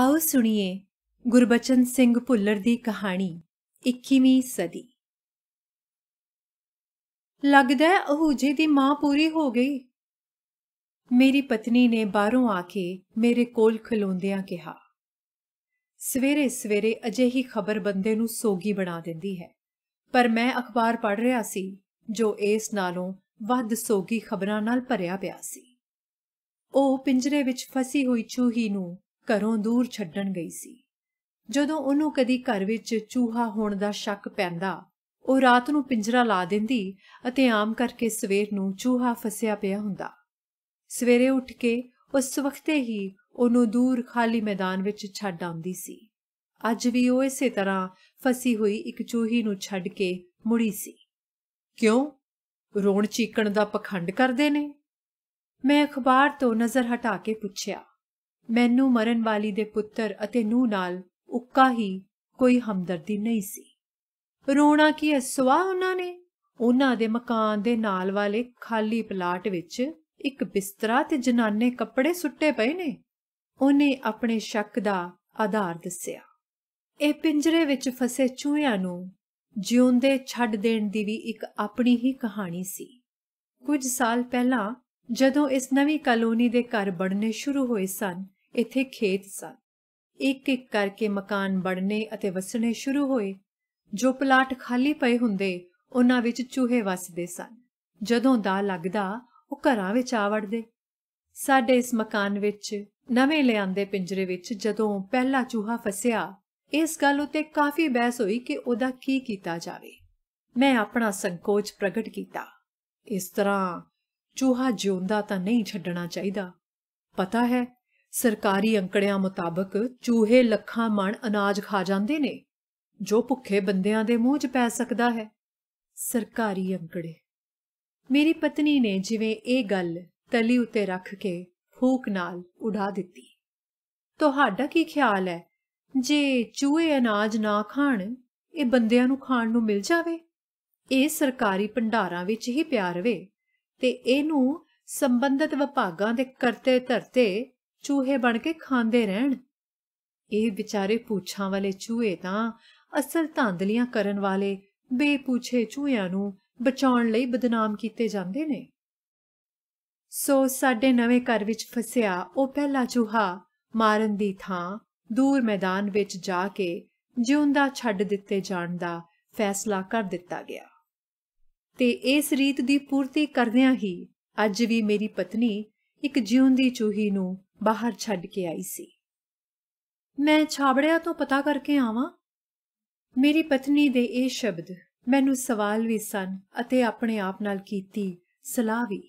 ਆਓ ਸੁਣੀਏ ਗੁਰਬਚਨ ਸਿੰਘ ਭੁੱਲਰ ਦੀ ਕਹਾਣੀ 21ਵੀਂ ਸਦੀ ਲੱਗਦਾ ਅਹੂਜੇ ਦੀ ਮਾਂ ਪੂਰੀ ਹੋ ਗਈ ਮੇਰੀ ਪਤਨੀ ਨੇ ਬਾਹਰੋਂ ਆ ਕੇ ਮੇਰੇ ਕੋਲ ਖਲੋਂਦਿਆਂ ਕਿਹਾ ਸਵੇਰੇ ਸਵੇਰੇ ਅਜੇ ਹੀ ਖਬਰ ਬੰਦੇ ਨੂੰ ਸੋਗੀ ਬਣਾ ਦਿੰਦੀ ਹੈ ਪਰ ਮੈਂ ਅਖਬਾਰ ਪੜ੍ਹ ਰਿਹਾ ਸੀ ਜੋ ਇਸ ਨਾਲੋਂ ਵੱਧ ਸੋਗੀ ਖਬਰਾਂ ਨਾਲ ਭਰਿਆ ਪਿਆ ਸੀ ਉਹ ਪਿੰਜਰੇ ਵਿੱਚ ਫਸੀ ਹੋਈ ਚੂਹੀ ਨੂੰ ਘਰੋਂ ਦੂਰ ਛੱਡਣ ਗਈ ਸੀ ਜਦੋਂ ਉਹਨੂੰ ਕਦੀ ਘਰ ਵਿੱਚ ਚੂਹਾ ਹੋਣ ਦਾ ਸ਼ੱਕ ਪੈਂਦਾ ਉਹ ਰਾਤ ਨੂੰ ਪਿੰਜਰਾ ਲਾ ਦਿੰਦੀ ਅਤੇ ਆਮ ਕਰਕੇ ਸਵੇਰ ਨੂੰ ਚੂਹਾ ਫਸਿਆ ਪਿਆ ਹੁੰਦਾ ਸਵੇਰੇ ਉੱਠ ਕੇ ਉਸ ਵਕਤੇ ਹੀ ਉਹਨੂੰ ਦੂਰ ਖਾਲੀ ਮੈਦਾਨ ਵਿੱਚ ਛੱਡ ਆਉਂਦੀ ਸੀ ਅੱਜ ਵੀ ਉਹ ਇਸੇ ਤਰ੍ਹਾਂ ਫਸੀ ਹੋਈ ਇੱਕ ਚੂਹੀ ਨੂੰ ਛੱਡ ਕੇ ਮੁੜੀ ਸੀ ਕਿਉਂ ਰੋਣ ਚੀਕਣ ਦਾ ਪਖੰਡ ਕਰਦੇ ਨੇ ਮੈਂ ਅਖਬਾਰ ਤੋਂ ਨਜ਼ਰ ਹਟਾ ਕੇ ਪੁੱਛਿਆ ਮੈਨੂੰ ਮਰਨ ਵਾਲੀ ਦੇ ਪੁੱਤਰ ਅਤੇ ਨੂੰ ਨਾਲ ਉੱਕਾ ਹੀ ਕੋਈ ਹਮਦਰਦੀ ਨਹੀਂ ਸੀ ਰੋਣਾ ਕੀ ਅਸਵਾ ਉਹਨਾਂ ਨੇ ਉਹਨਾਂ ਦੇ ਮਕਾਨ ਦੇ ਨਾਲ ਵਾਲੇ ਖਾਲੀ ਪਲਾਟ ਵਿੱਚ ਇੱਕ ਬਿਸਤਰਾ ਤੇ ਜਨਾਨੇ ਕੱਪੜੇ ਸੁੱਟੇ ਪਏ ਨੇ ਉਹਨੇ ਆਪਣੇ ਸ਼ੱਕ ਦਾ ਆਧਾਰ ਦੱਸਿਆ ਇਹ ਪਿੰਜਰੇ ਵਿੱਚ ਫਸੇ ਚੂਹਿਆਂ ਨੂੰ ਜਿਉਂਦੇ ਛੱਡ ਦੇਣ ਦੀ ਵੀ ਇੱਕ ਆਪਣੀ ਹੀ ਕਹਾਣੀ ਸੀ ਕੁਝ ਸਾਲ ਪਹਿਲਾਂ ਜਦੋਂ ਇਸ ਨਵੀਂ ਕਲੋਨੀ ਦੇ ਘਰ ਬਣਨੇ ਸ਼ੁਰੂ ਹੋਏ ਸਨ ਇੱਥੇ ਖੇਤ ਸਨ ਇੱਕ ਇੱਕ ਕਰਕੇ ਮਕਾਨ ਬੜਨੇ ਅਤੇ ਵਸਣੇ ਸ਼ੁਰੂ ਹੋਏ ਜੋ ਪਲਾਟ ਖਾਲੀ ਪਏ ਹੁੰਦੇ ਉਹਨਾਂ ਵਿੱਚ ਚੂਹੇ ਵੱਸਦੇ ਸਨ ਜਦੋਂ ਦਾ ਲੱਗਦਾ ਉਹ ਘਰਾਂ ਵਿੱਚ ਆ ਵੜਦੇ ਸਾਡੇ ਇਸ ਮਕਾਨ ਵਿੱਚ ਨਵੇਂ ਲਿਆਂਦੇ ਪਿੰਜਰੇ ਵਿੱਚ ਜਦੋਂ ਪਹਿਲਾ ਚੂਹਾ ਫਸਿਆ ਇਸ ਗੱਲ ਉਤੇ ਕਾਫੀ ਬਹਿਸ ਹੋਈ ਕਿ ਉਹਦਾ ਕੀ ਕੀਤਾ ਜਾਵੇ ਮੈਂ ਆਪਣਾ ਸੰਕੋਚ ਪ੍ਰਗਟ ਕੀਤਾ ਇਸ ਤਰ੍ਹਾਂ ਚੂਹਾ ਜਿਉਂਦਾ ਤਾਂ ਨਹੀਂ ਛੱਡਣਾ ਚਾਹੀਦਾ ਪਤਾ ਹੈ ਸਰਕਾਰੀ ਅੰਕੜਿਆਂ ਮੁਤਾਬਕ ਚੂਹੇ ਲੱਖਾਂ ਮਣ ਅਨਾਜ ਖਾ ਜਾਂਦੇ ਨੇ ਜੋ ਭੁੱਖੇ ਬੰਦਿਆਂ ਦੇ ਮੂੰਹ 'ਚ ਪੈ ਸਕਦਾ ਹੈ ਸਰਕਾਰੀ ਅੰਕੜੇ ਮੇਰੀ ਪਤਨੀ ਨੇ ਜਿਵੇਂ ਇਹ ਗੱਲ ਤਲੀ ਉੱਤੇ ਰੱਖ ਕੇ ਫੂਕ ਨਾਲ ਉਡਾ ਦਿੱਤੀ ਤੁਹਾਡਾ ਕੀ ਖਿਆਲ ਹੈ ਜੇ ਚੂਹੇ ਅਨਾਜ ਨਾ ਖਾਣ ਇਹ ਬੰਦਿਆਂ ਨੂੰ ਖਾਣ ਨੂੰ ਮਿਲ ਜਾਵੇ ਇਹ ਸਰਕਾਰੀ ਭੰਡਾਰਾਂ ਵਿੱਚ ਹੀ ਪਿਆ ਰਵੇ ਤੇ ਇਹਨੂੰ ਸੰਬੰਧਿਤ ਵਿਭਾਗਾਂ ਦੇ ਕਰਤੇ ਧਰਤੇ ਚੂਹੇ ਬਣ ਕੇ ਖਾਂਦੇ ਰਹਿਣ ਇਹ ਵਿਚਾਰੇ ਪੂਛਾਂ ਵਾਲੇ ਚੂਹੇ ਤਾਂ ਅਸਲ ਧਾਂਦਲੀਆਂ ਕਰਨ ਵਾਲੇ ਬੇਪੂਛੇ ਚੂਹਿਆਂ ਨੂੰ ਬਚਾਉਣ ਲਈ ਬਦਨਾਮ ਕੀਤੇ ਜਾਂਦੇ ਨੇ ਸੋ ਸਾਡੇ ਨਵੇਂ ਘਰ ਵਿੱਚ ਫਸਿਆ ਉਹ ਪਹਿਲਾ ਚੂਹਾ ਮਾਰਨ ਦੀ ਥਾਂ ਦੂਰ ਮੈਦਾਨ ਵਿੱਚ ਜਾ ਕੇ ਜਿਉਂਦਾ ਛੱਡ ਦਿੱਤੇ ਜਾਣ ਦਾ ਫੈਸਲਾ ਕਰ ਦਿੱਤਾ ਗਿਆ ਤੇ ਇਸ ਰੀਤ ਦੀ ਪੂਰਤੀ ਕਰਦਿਆਂ ਹੀ ਅੱਜ ਵੀ ਮੇਰੀ ਪਤਨੀ ਇੱਕ ਜਿਉਂਦੀ ਚੂਹੀ ਨੂੰ ਬਾਹਰ ਛੱਡ ਕੇ ਆਈ ਸੀ ਮੈਂ ਛਾਬੜਿਆਂ ਤੋਂ ਪਤਾ ਕਰਕੇ ਆਵਾਂ ਮੇਰੀ ਪਤਨੀ ਦੇ ਇਹ ਸ਼ਬਦ ਮੈਨੂੰ ਸਵਾਲ ਵੀ ਸਨ ਅਤੇ ਆਪਣੇ ਆਪ ਨਾਲ ਕੀਤੀ ਸਲਾਹ ਵੀ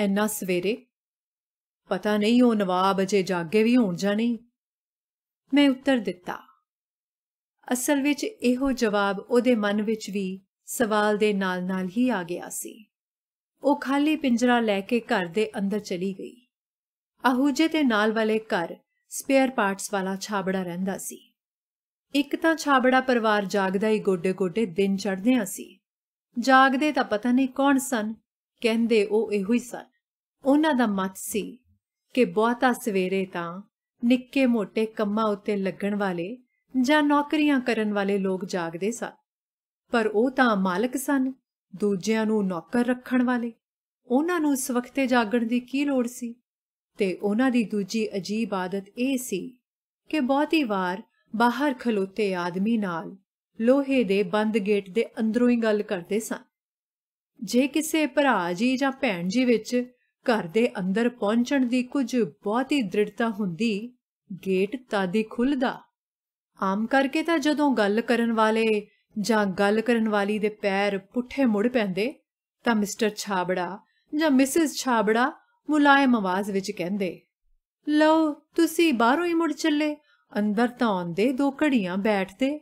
ਐਨਾ ਸਵੇਰੇ ਪਤਾ ਨਹੀਂ ਉਹ ਨਵਾਬ ਅਜੇ ਜਾਗੇ ਵੀ ਹੋਣ ਜਾਂ ਨਹੀਂ ਮੈਂ ਉੱਤਰ ਦਿੱਤਾ ਅਸਲ ਵਿੱਚ ਇਹੋ ਜਵਾਬ ਉਹਦੇ ਮਨ ਵਿੱਚ ਵੀ ਸਵਾਲ ਦੇ ਨਾਲ-ਨਾਲ ਹੀ ਆ ਗਿਆ ਸੀ ਉਹ ਖਾਲੀ ਪਿੰਜਰਾ ਲੈ ਕੇ ਘਰ ਦੇ ਅੰਦਰ ਚਲੀ ਗਈ ਅਹੂਜੇ ਤੇ ਨਾਲ ਵਾਲੇ ਘਰ ਸਪੇਅਰ ਪਾਰਟਸ ਵਾਲਾ ਛਾਬੜਾ ਰਹਿੰਦਾ ਸੀ ਇੱਕ ਤਾਂ ਛਾਬੜਾ ਪਰਿਵਾਰ ਜਾਗਦਾ ਹੀ ਗੋਡੇ-ਗੋਡੇ ਦਿਨ ਆ ਸੀ ਜਾਗਦੇ ਤਾਂ ਪਤਾ ਨਹੀਂ ਕੌਣ ਸਨ ਕਹਿੰਦੇ ਉਹ ਇਹੋ ਹੀ ਸਨ ਉਹਨਾਂ ਦਾ ਮਤ ਸੀ ਕਿ ਬਹੁਤਾ ਸਵੇਰੇ ਤਾਂ ਨਿੱਕੇ ਮੋਟੇ ਕੰਮਾਂ ਉੱਤੇ ਲੱਗਣ ਵਾਲੇ ਜਾਂ ਨੌਕਰੀਆਂ ਕਰਨ ਵਾਲੇ ਲੋਕ ਜਾਗਦੇ ਸਨ ਪਰ ਉਹ ਤਾਂ ਮਾਲਕ ਸਨ ਦੂਜਿਆਂ ਨੂੰ ਨੌਕਰ ਰੱਖਣ ਵਾਲੇ ਉਹਨਾਂ ਨੂੰ ਇਸ ਵਕਤੇ ਜਾਗਣ ਦੀ ਕੀ ਲੋੜ ਸੀ ਤੇ ਉਹਨਾਂ ਦੀ ਦੂਜੀ ਅਜੀਬ ਆਦਤ ਇਹ ਸੀ ਕਿ ਬਹੁਤੀ ਵਾਰ ਬਾਹਰ ਖਲੋਤੇ ਆਦਮੀ ਨਾਲ ਲੋਹੇ ਦੇ ਬੰਦ ਗੇਟ ਦੇ ਅੰਦਰੋਂ ਹੀ ਗੱਲ ਕਰਦੇ ਸਨ ਜੇ ਕਿਸੇ ਭਰਾ ਜੀ ਜਾਂ ਭੈਣ ਜੀ ਵਿੱਚ ਘਰ ਦੇ ਅੰਦਰ ਪਹੁੰਚਣ ਦੀ ਕੁਝ ਬਹੁਤੀ ਦ੍ਰਿੜਤਾ ਹੁੰਦੀ ਗੇਟ ਹੀ ਖੁੱਲਦਾ ਆਮ ਕਰਕੇ ਤਾਂ ਜਦੋਂ ਗੱਲ ਕਰਨ ਵਾਲੇ ਜਾਂ ਗੱਲ ਕਰਨ ਵਾਲੀ ਦੇ ਪੈਰ ਪੁੱਠੇ ਮੁੜ ਪੈਂਦੇ ਤਾਂ ਮਿਸਟਰ ਛਾਬੜਾ ਜਾਂ ਮਿਸਿਸ ਛਾਬੜਾ ਮੁਲਾਇਮ ਆਵਾਜ਼ ਵਿੱਚ ਕਹਿੰਦੇ ਲਓ ਤੁਸੀਂ ਬਾਹਰੋਂ ਹੀ ਮੁੜ ਚੱਲੇ ਅੰਦਰ ਤਾਂ ਆਉਂਦੇ ਦੋ ਘੜੀਆਂ ਬੈਠਦੇ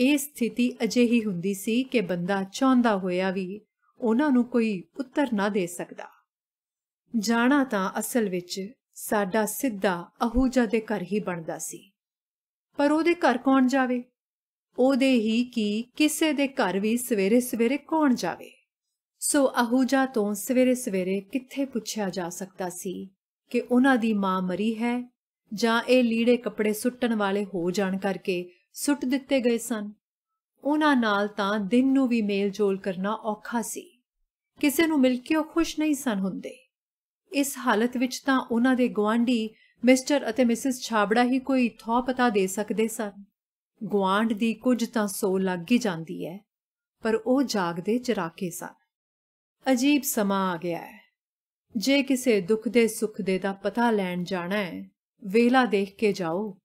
ਇਹ ਸਥਿਤੀ ਅਜੇ ਹੀ ਹੁੰਦੀ ਸੀ ਕਿ ਬੰਦਾ ਚਾਹੁੰਦਾ ਹੋਇਆ ਵੀ ਉਹਨਾਂ ਨੂੰ ਕੋਈ ਉੱਤਰ ਨਾ ਦੇ ਸਕਦਾ ਜਾਣਾ ਤਾਂ ਅਸਲ ਵਿੱਚ ਸਾਡਾ ਸਿੱਧਾ ਅਹੂਜਾ ਦੇ ਘਰ ਹੀ ਬਣਦਾ ਸੀ ਪਰ ਉਹਦੇ ਘਰ ਕੌਣ ਜਾਵੇ ਉਹਦੇ ਹੀ ਕੀ ਕਿਸੇ ਦੇ ਘਰ ਵੀ ਸਵੇਰੇ ਸਵੇਰੇ ਕੌਣ ਜਾਵੇ ਸੋ ਅਹੂਜਾ ਤੋਂ ਸਵੇਰੇ-ਸਵੇਰੇ ਕਿੱਥੇ ਪੁੱਛਿਆ ਜਾ ਸਕਦਾ ਸੀ ਕਿ ਉਹਨਾਂ ਦੀ ਮਾਂ ਮਰੀ ਹੈ ਜਾਂ ਇਹ ਲੀੜੇ ਕੱਪੜੇ ਸੁੱਟਣ ਵਾਲੇ ਹੋ ਜਾਣ ਕਰਕੇ ਸੁੱਟ ਦਿੱਤੇ ਗਏ ਸਨ ਉਹਨਾਂ ਨਾਲ ਤਾਂ ਦਿਨ ਨੂੰ ਵੀ ਮੇਲ-ਜੋਲ ਕਰਨਾ ਔਖਾ ਸੀ ਕਿਸੇ ਨੂੰ ਮਿਲ ਕੇ ਉਹ ਖੁਸ਼ ਨਹੀਂ ਸਨ ਹੁੰਦੇ ਇਸ ਹਾਲਤ ਵਿੱਚ ਤਾਂ ਉਹਨਾਂ ਦੇ ਗਵਾਂਢੀ ਮਿਸਟਰ ਅਤੇ ਮਿਸਿਸ ਛਾਬੜਾ ਹੀ ਕੋਈ ਥੋ ਪਤਾ ਦੇ ਸਕਦੇ ਸਨ ਗਵਾਂਢ ਦੀ ਕੁਝ ਤਾਂ ਸੋ ਲੱਗ ਹੀ ਜਾਂਦੀ ਹੈ ਪਰ ਉਹ ਜਾਗਦੇ ਚਰਾਕੇ ਸਨ ਅਜੀਬ ਸਮਾਂ ਆ ਗਿਆ ਹੈ ਜੇ ਕਿਸੇ ਦੁੱਖ ਦੇ ਸੁੱਖ ਦੇ ਦਾ ਪਤਾ ਲੈਣ ਜਾਣਾ ਹੈ ਵੇਲਾ ਦੇਖ ਕੇ ਜਾਓ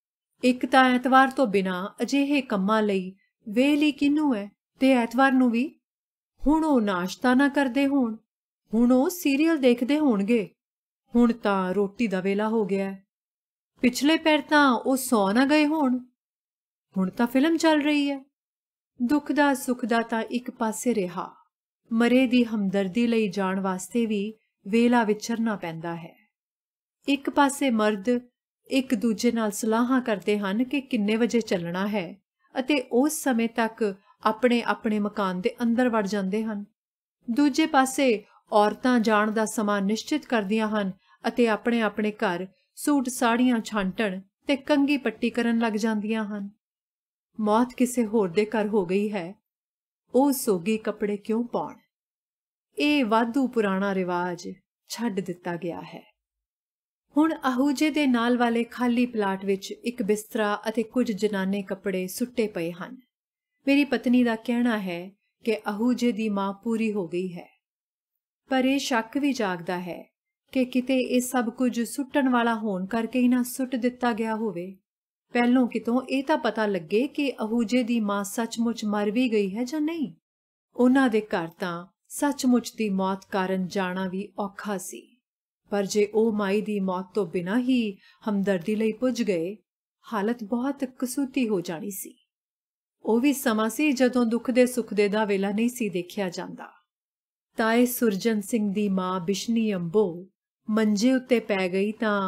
ਇੱਕ ਤਾਂ ਐਤਵਾਰ ਤੋਂ ਬਿਨਾ ਅਜਿਹੇ ਕੰਮਾਂ ਲਈ ਵੇਲੀ ਕਿੰਨੂ ਹੈ ਤੇ ਐਤਵਾਰ ਨੂੰ ਵੀ ਹੁਣ ਉਹ ਨਾਸ਼ਤਾ ਨਾ ਕਰਦੇ ਹੋਣ ਹੁਣ ਉਹ ਸੀਰੀਅਲ ਦੇਖਦੇ ਹੋਣਗੇ ਹੁਣ ਤਾਂ ਰੋਟੀ ਦਾ ਵੇਲਾ ਹੋ ਗਿਆ ਹੈ ਪਿਛਲੇ ਪੈਰ ਤਾਂ ਉਹ ਸੌ ਨਾ ਗਏ ਹੋਣ ਹੁਣ ਤਾਂ ਫਿਲਮ ਚੱਲ ਰਹੀ ਹੈ ਦੁੱਖ ਦਾ ਸੁੱਖ ਦਾ ਤਾਂ ਇੱਕ ਪਾਸੇ ਰਿਹਾ ਮਰੇ ਦੀ ਹਮਦਰਦੀ ਲਈ ਜਾਣ ਵਾਸਤੇ ਵੀ ਵੇਲਾ ਵਿਚਰਨਾ ਪੈਂਦਾ ਹੈ ਇੱਕ ਪਾਸੇ ਮਰਦ ਇੱਕ ਦੂਜੇ ਨਾਲ ਸਲਾਹਾਂ ਕਰਦੇ ਹਨ ਕਿ ਕਿੰਨੇ ਵਜੇ ਚੱਲਣਾ ਹੈ ਅਤੇ ਉਸ ਸਮੇਂ ਤੱਕ ਆਪਣੇ ਆਪਣੇ ਮਕਾਨ ਦੇ ਅੰਦਰ ਵੜ ਜਾਂਦੇ ਹਨ ਦੂਜੇ ਪਾਸੇ ਔਰਤਾਂ ਜਾਣ ਦਾ ਸਮਾਂ ਨਿਸ਼ਚਿਤ ਕਰਦੀਆਂ ਹਨ ਅਤੇ ਆਪਣੇ ਆਪਣੇ ਘਰ ਸੂਟ ਸਾੜੀਆਂ ਛਾਂਟਣ ਤੇ ਕੰਗੀ ਪੱਟੀ ਕਰਨ ਲੱਗ ਜਾਂਦੀਆਂ ਹਨ ਮੌਤ ਕਿਸੇ ਹੋਰ ਦੇ ਘਰ ਹੋ ਗਈ ਹੈ ਉਹ ਸੋਗੀ ਕੱਪੜੇ ਕਿਉਂ ਪਾਉਣ ਇਹ ਵਾਧੂ ਪੁਰਾਣਾ ਰਿਵਾਜ ਛੱਡ ਦਿੱਤਾ ਗਿਆ ਹੈ ਹੁਣ ਅਹੂਜੇ ਦੇ ਨਾਲ ਵਾਲੇ ਖਾਲੀ ਪਲਾਟ ਵਿੱਚ ਇੱਕ ਬਿਸਤਰਾ ਅਤੇ ਕੁਝ ਜਨਾਨੇ ਕੱਪੜੇ ਸੁੱਟੇ ਪਏ ਹਨ ਮੇਰੀ ਪਤਨੀ ਦਾ ਕਹਿਣਾ ਹੈ ਕਿ ਅਹੂਜੇ ਦੀ ਮਾਂ ਪੂਰੀ ਹੋ ਗਈ ਹੈ ਪਰ ਇਹ ਸ਼ੱਕ ਵੀ ਜਾਗਦਾ ਹੈ ਕਿ ਕਿਤੇ ਇਹ ਸਭ ਕੁਝ ਸੁੱਟਣ ਵਾਲਾ ਹੋਣ ਕਰਕੇ ਹੀ ਨਾ ਸੁੱਟ ਦਿੱਤਾ ਗਿਆ ਹੋਵੇ ਪਹਿਲੋਂ ਕਿਤੋਂ ਇਹ ਤਾਂ ਪਤਾ ਲੱਗੇ ਕਿ ਅਹੂਜੇ ਦੀ ਮਾਂ ਸੱਚਮੁੱਚ ਮਰ ਵੀ ਗਈ ਹੈ ਜਾਂ ਨਹੀਂ ਉਹਨਾਂ ਦੇ ਘਰ ਤਾਂ ਸੱਚਮੁੱਚ ਦੀ ਮੌਤ ਕਾਰਨ ਜਾਣਾ ਵੀ ਔਖਾ ਸੀ ਪਰ ਜੇ ਉਹ ਮਾਈ ਦੀ ਮੌਤ ਤੋਂ ਬਿਨਾਂ ਹੀ ਹਮਦਰਦੀ ਲਈ ਪੁੱਜ ਗਏ ਹਾਲਤ ਬਹੁਤ ਕਸੂਤੀ ਹੋ ਜਾਣੀ ਸੀ ਉਹ ਵੀ ਸਮਾਂ ਸੀ ਜਦੋਂ ਦੁੱਖ ਦੇ ਸੁੱਖ ਦੇ ਦਾ ਵੇਲਾ ਨਹੀਂ ਸੀ ਦੇਖਿਆ ਜਾਂਦਾ ਤਾਏ ਸੁਰਜਨ ਸਿੰਘ ਦੀ ਮਾਂ ਬਿਸ਼ਨੀ ਅੰਬੋ ਮੰਜੇ ਉੱਤੇ ਪੈ ਗਈ ਤਾਂ